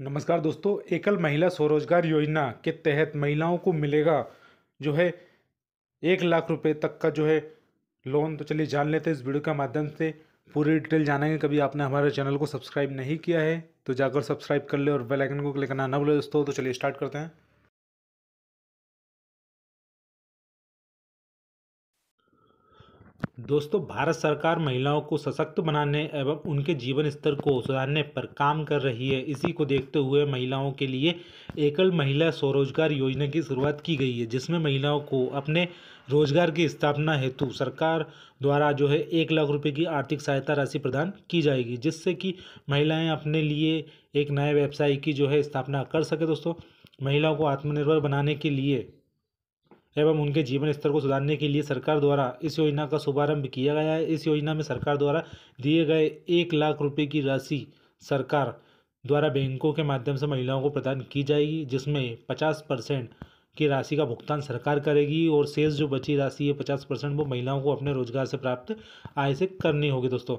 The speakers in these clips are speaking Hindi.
नमस्कार दोस्तों एकल महिला स्वरोजगार योजना के तहत महिलाओं को मिलेगा जो है एक लाख रुपए तक का जो है लोन तो चलिए जान लेते हैं इस वीडियो के माध्यम से पूरी डिटेल जानेंगे कभी आपने हमारे चैनल को सब्सक्राइब नहीं किया है तो जाकर सब्सक्राइब कर ले और बेल आइकन को क्लिक करना ना भूलें दोस्तों तो चलिए स्टार्ट करते हैं दोस्तों भारत सरकार महिलाओं को सशक्त बनाने एवं उनके जीवन स्तर को सुधारने पर काम कर रही है इसी को देखते हुए महिलाओं के लिए एकल महिला स्वरोजगार योजना की शुरुआत की गई है जिसमें महिलाओं को अपने रोजगार की स्थापना हेतु सरकार द्वारा जो है एक लाख रुपए की आर्थिक सहायता राशि प्रदान की जाएगी जिससे कि महिलाएँ अपने लिए एक नए व्यवसाय की जो है स्थापना कर सके दोस्तों महिलाओं को आत्मनिर्भर बनाने के लिए एवं उनके जीवन स्तर को सुधारने के लिए सरकार द्वारा इस योजना का शुभारंभ किया गया है इस योजना में सरकार द्वारा दिए गए एक लाख रुपये की राशि सरकार द्वारा बैंकों के माध्यम से महिलाओं को प्रदान की जाएगी जिसमें पचास परसेंट की राशि का भुगतान सरकार करेगी और शेष जो बची राशि है पचास परसेंट वो महिलाओं को अपने रोजगार से प्राप्त आय से करनी होगी दोस्तों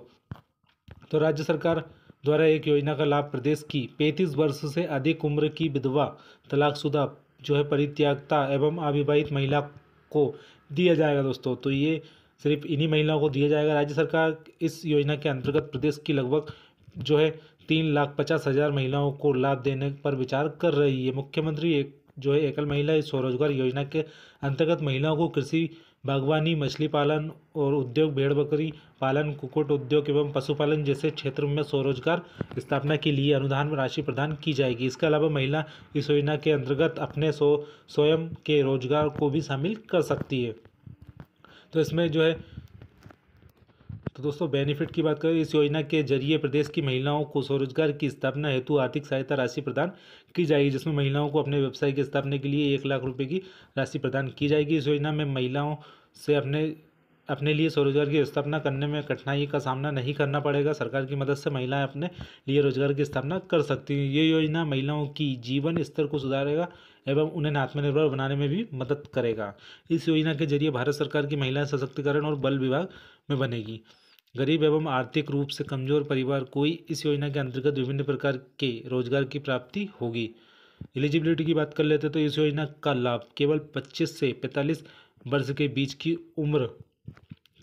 तो राज्य सरकार द्वारा एक योजना का लाभ प्रदेश की पैंतीस वर्ष से अधिक उम्र की विधवा तलाकशुदा जो है परित्यागता एवं अविवाहित महिला को दिया जाएगा दोस्तों तो ये सिर्फ इन्हीं महिलाओं को दिया जाएगा राज्य सरकार इस योजना के अंतर्गत प्रदेश की लगभग जो है तीन लाख पचास हज़ार महिलाओं को लाभ देने पर विचार कर रही है मुख्यमंत्री एक जो है एकल महिला स्वरोजगार योजना के अंतर्गत महिलाओं को कृषि बागवानी मछली पालन और उद्योग भेड़ बकरी पालन कुकुट उद्योग एवं पशुपालन जैसे क्षेत्र में स्वरोजगार स्थापना के लिए अनुदान राशि प्रदान की जाएगी इसके अलावा महिला इस योजना के अंतर्गत अपने स्वयं के रोजगार को भी शामिल कर सकती है तो इसमें जो है तो दोस्तों बेनिफिट की बात करें इस योजना के जरिए प्रदेश की महिलाओं को स्वरोजगार की स्थापना हेतु आर्थिक सहायता राशि प्रदान की जाएगी जिसमें महिलाओं को अपने व्यवसाय की स्थापना के लिए एक लाख रुपये की राशि प्रदान की जाएगी इस योजना में महिलाओं से अपने अपने लिए स्वरोजगार की स्थापना करने में कठिनाई का सामना नहीं करना पड़ेगा सरकार की मदद से महिलाएं अपने लिए रोजगार की स्थापना कर सकती हैं ये योजना महिलाओं की जीवन स्तर को सुधारेगा एवं उन्हें आत्मनिर्भर बनाने में भी मदद करेगा इस योजना के जरिए भारत सरकार की महिला सशक्तिकरण और बल विभाग में बनेगी गरीब एवं आर्थिक रूप से कमजोर परिवार कोई इस योजना के अंतर्गत विभिन्न प्रकार के रोजगार की प्राप्ति होगी एलिजिबिलिटी की बात कर लेते हैं तो इस योजना का लाभ केवल 25 से 45 वर्ष के बीच की उम्र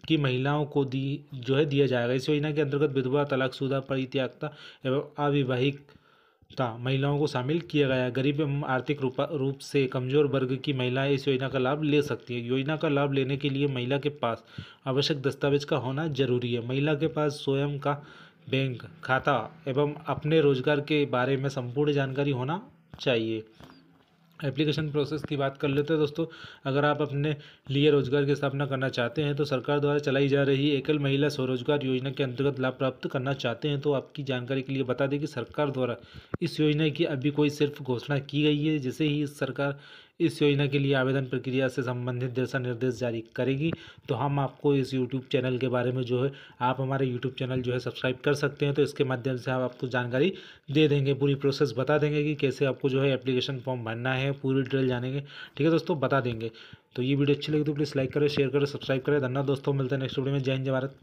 की महिलाओं को दी जो है दिया जाएगा इस योजना के अंतर्गत विधवा तलाकशुदा परित्यागता एवं अविवाहिक तथा महिलाओं को शामिल किया गया गरीब एवं आर्थिक रूप से कमजोर वर्ग की महिलाएं इस योजना का लाभ ले सकती है योजना का लाभ लेने के लिए महिला के पास आवश्यक दस्तावेज का होना जरूरी है महिला के पास स्वयं का बैंक खाता एवं अपने रोजगार के बारे में संपूर्ण जानकारी होना चाहिए एप्लीकेशन प्रोसेस की बात कर लेते हैं दोस्तों अगर आप अपने लिए रोजगार की स्थापना करना चाहते हैं तो सरकार द्वारा चलाई जा रही एकल महिला स्वरोजगार योजना के अंतर्गत लाभ प्राप्त करना चाहते हैं तो आपकी जानकारी के लिए बता दें कि सरकार द्वारा इस योजना की अभी कोई सिर्फ घोषणा की गई है जैसे ही सरकार इस योजना के लिए आवेदन प्रक्रिया से संबंधित दिशा निर्देश जारी करेगी तो हम आपको इस यूट्यूब चैनल के बारे में जो है आप हमारे यूट्यूब चैनल जो है सब्सक्राइब कर सकते हैं तो इसके माध्यम से हम आपको जानकारी दे देंगे पूरी प्रोसेस बता देंगे कि कैसे आपको जो है एप्लीकेशन फॉर्म भरना है पूरी डिटेल जानेंगे ठीक है दोस्तों बता देंगे तो ये वीडियो अच्छी लगी तो प्लीज़ लाइक करें शेयर करें सब्सक्राइब करें धन्यवाद दोस्तों मिलते हैं नेक्स्ट वीडियो में जय हिंद भारत